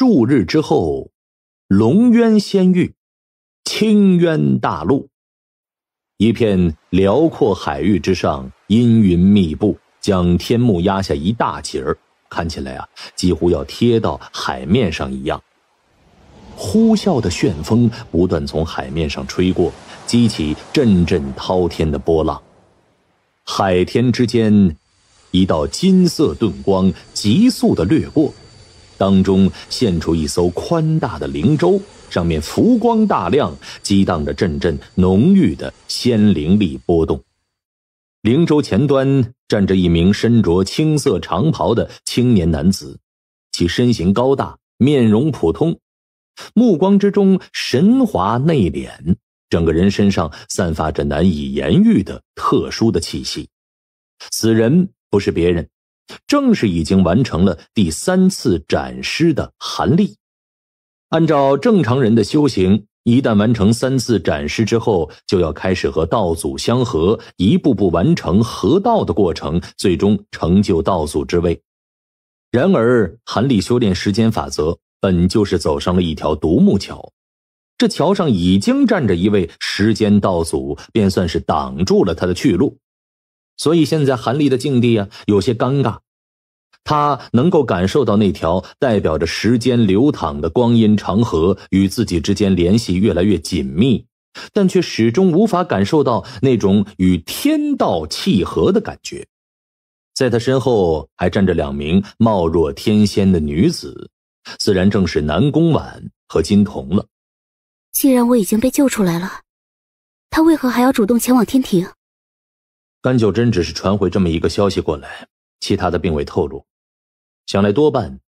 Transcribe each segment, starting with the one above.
数日之后，龙渊仙域、青渊大陆，一片辽阔海域之上，阴云密布，将天幕压下一大截儿，看起来啊，几乎要贴到海面上一样。呼啸的旋风不断从海面上吹过，激起阵阵滔天的波浪。海天之间，一道金色盾光急速的掠过。当中现出一艘宽大的灵舟，上面浮光大亮，激荡着阵阵浓郁的仙灵力波动。灵舟前端站着一名身着青色长袍的青年男子，其身形高大，面容普通，目光之中神华内敛，整个人身上散发着难以言喻的特殊的气息。此人不是别人。正是已经完成了第三次斩尸的韩立，按照正常人的修行，一旦完成三次斩尸之后，就要开始和道祖相合，一步步完成合道的过程，最终成就道祖之位。然而，韩立修炼时间法则，本就是走上了一条独木桥，这桥上已经站着一位时间道祖，便算是挡住了他的去路。所以现在韩立的境地啊，有些尴尬。他能够感受到那条代表着时间流淌的光阴长河与自己之间联系越来越紧密，但却始终无法感受到那种与天道契合的感觉。在他身后还站着两名貌若天仙的女子，自然正是南宫婉和金童了。既然我已经被救出来了，他为何还要主动前往天庭？甘九真只是传回这么一个消息过来，其他的并未透露。想来多半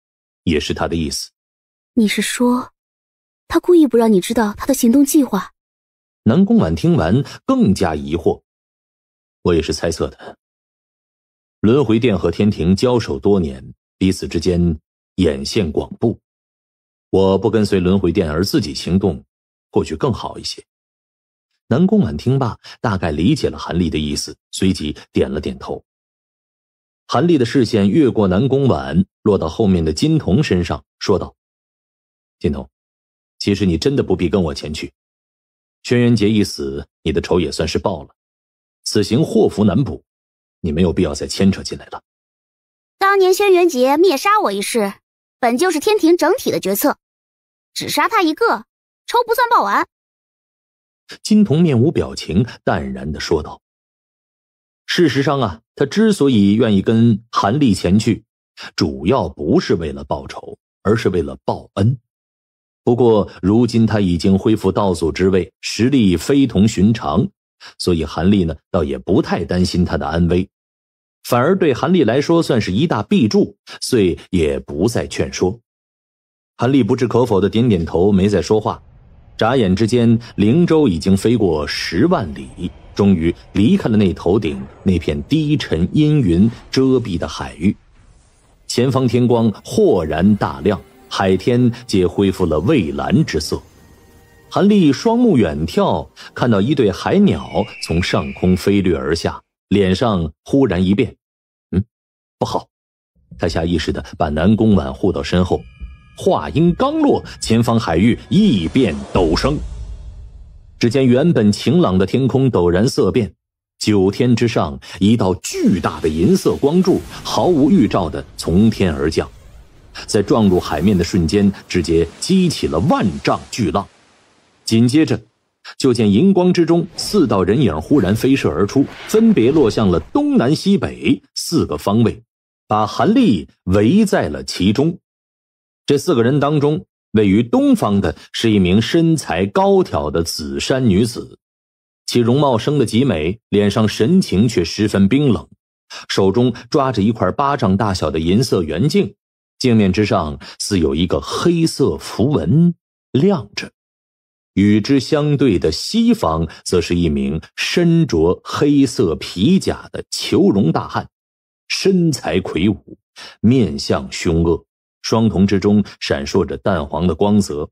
也是他的意思。你是说，他故意不让你知道他的行动计划？南宫婉听完更加疑惑。我也是猜测的。轮回殿和天庭交手多年，彼此之间眼线广布。我不跟随轮回殿而自己行动，或许更好一些。南宫婉听罢，大概理解了韩立的意思，随即点了点头。韩立的视线越过南宫婉，落到后面的金童身上，说道：“金童，其实你真的不必跟我前去。轩辕杰一死，你的仇也算是报了。此行祸福难卜，你没有必要再牵扯进来了。当年轩辕杰灭杀我一事，本就是天庭整体的决策，只杀他一个，仇不算报完。”金童面无表情，淡然的说道：“事实上啊，他之所以愿意跟韩立前去，主要不是为了报仇，而是为了报恩。不过如今他已经恢复道祖之位，实力非同寻常，所以韩立呢，倒也不太担心他的安危，反而对韩立来说算是一大臂助，遂也不再劝说。韩立不置可否的点点头，没再说话。”眨眼之间，灵舟已经飞过十万里，终于离开了那头顶那片低沉阴云遮蔽的海域。前方天光豁然大亮，海天皆恢复了蔚蓝之色。韩立双目远眺，看到一对海鸟从上空飞掠而下，脸上忽然一变：“嗯，不好！”他下意识的把南宫婉护到身后。话音刚落，前方海域异变陡生。只见原本晴朗的天空陡然色变，九天之上一道巨大的银色光柱毫无预兆的从天而降，在撞入海面的瞬间，直接激起了万丈巨浪。紧接着，就见银光之中四道人影忽然飞射而出，分别落向了东南西北四个方位，把韩立围在了其中。这四个人当中，位于东方的是一名身材高挑的紫衫女子，其容貌生得极美，脸上神情却十分冰冷，手中抓着一块巴掌大小的银色圆镜，镜面之上似有一个黑色符文亮着。与之相对的西方，则是一名身着黑色皮甲的囚笼大汉，身材魁梧，面相凶恶。双瞳之中闪烁着淡黄的光泽，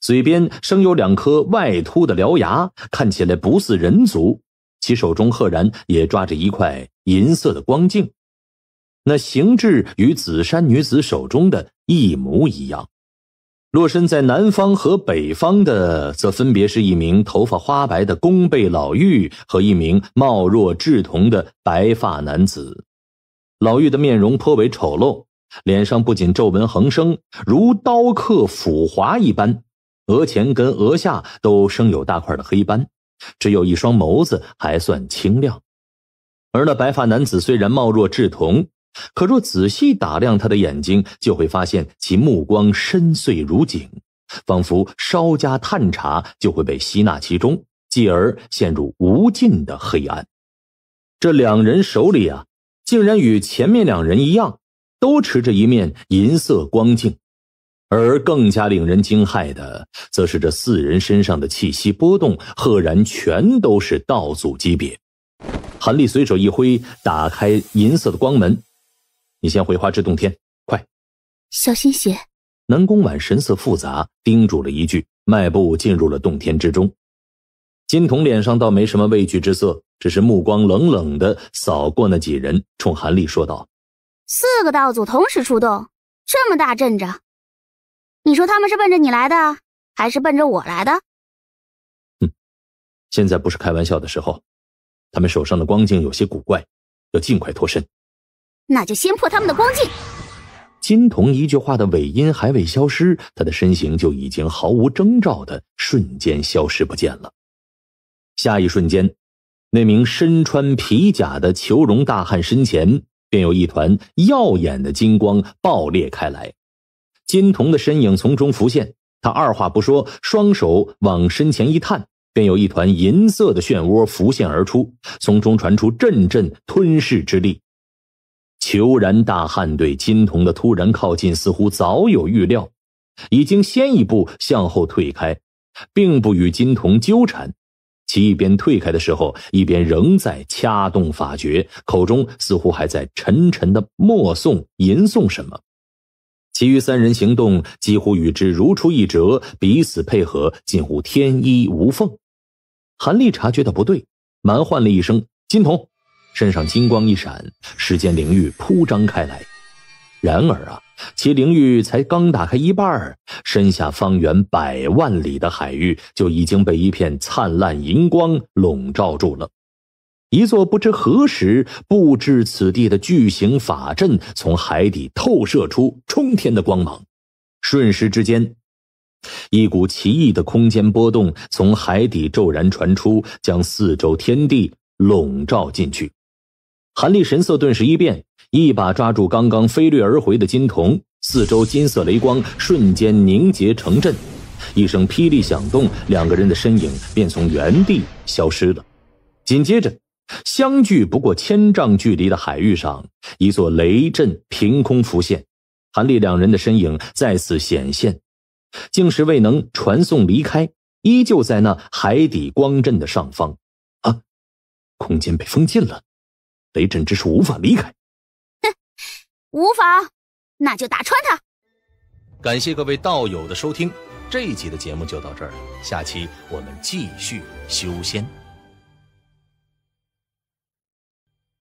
嘴边生有两颗外凸的獠牙，看起来不似人族。其手中赫然也抓着一块银色的光镜，那形制与紫衫女子手中的一模一样。落身在南方和北方的，则分别是一名头发花白的弓背老妪和一名貌若稚童的白发男子。老妪的面容颇为丑陋。脸上不仅皱纹横生，如刀刻斧划一般，额前跟额下都生有大块的黑斑，只有一双眸子还算清亮。而那白发男子虽然貌若稚童，可若仔细打量他的眼睛，就会发现其目光深邃如井，仿佛稍加探查就会被吸纳其中，继而陷入无尽的黑暗。这两人手里啊，竟然与前面两人一样。都持着一面银色光镜，而更加令人惊骇的，则是这四人身上的气息波动，赫然全都是道祖级别。韩立随手一挥，打开银色的光门：“你先回花之洞天，快！”小心些。”南宫婉神色复杂，叮嘱了一句，迈步进入了洞天之中。金童脸上倒没什么畏惧之色，只是目光冷冷的扫过那几人，冲韩立说道。四个道祖同时出动，这么大阵仗，你说他们是奔着你来的，还是奔着我来的？嗯，现在不是开玩笑的时候，他们手上的光镜有些古怪，要尽快脱身。那就先破他们的光镜。金童一句话的尾音还未消失，他的身形就已经毫无征兆的瞬间消失不见了。下一瞬间，那名身穿皮甲的囚笼大汉身前。便有一团耀眼的金光爆裂开来，金童的身影从中浮现。他二话不说，双手往身前一探，便有一团银色的漩涡浮现而出，从中传出阵阵吞噬之力。裘然大汉对金童的突然靠近似乎早有预料，已经先一步向后退开，并不与金童纠缠。其一边退开的时候，一边仍在掐动法诀，口中似乎还在沉沉的默诵、吟诵什么。其余三人行动几乎与之如出一辙，彼此配合近乎天衣无缝。韩立察觉到不对，忙唤了一声“金童”，身上金光一闪，时间领域铺张开来。然而啊！其灵域才刚打开一半，身下方圆百万里的海域就已经被一片灿烂银光笼罩住了。一座不知何时布置此地的巨型法阵从海底透射出冲天的光芒，瞬时之间，一股奇异的空间波动从海底骤然传出，将四周天地笼罩进去。韩立神色顿时一变。一把抓住刚刚飞掠而回的金童，四周金色雷光瞬间凝结成阵，一声霹雳响动，两个人的身影便从原地消失了。紧接着，相距不过千丈距离的海域上，一座雷阵凭空浮现，韩立两人的身影再次显现，竟是未能传送离开，依旧在那海底光阵的上方。啊，空间被封禁了，雷阵之术无法离开。无妨，那就打穿他。感谢各位道友的收听，这一集的节目就到这儿了，下期我们继续修仙。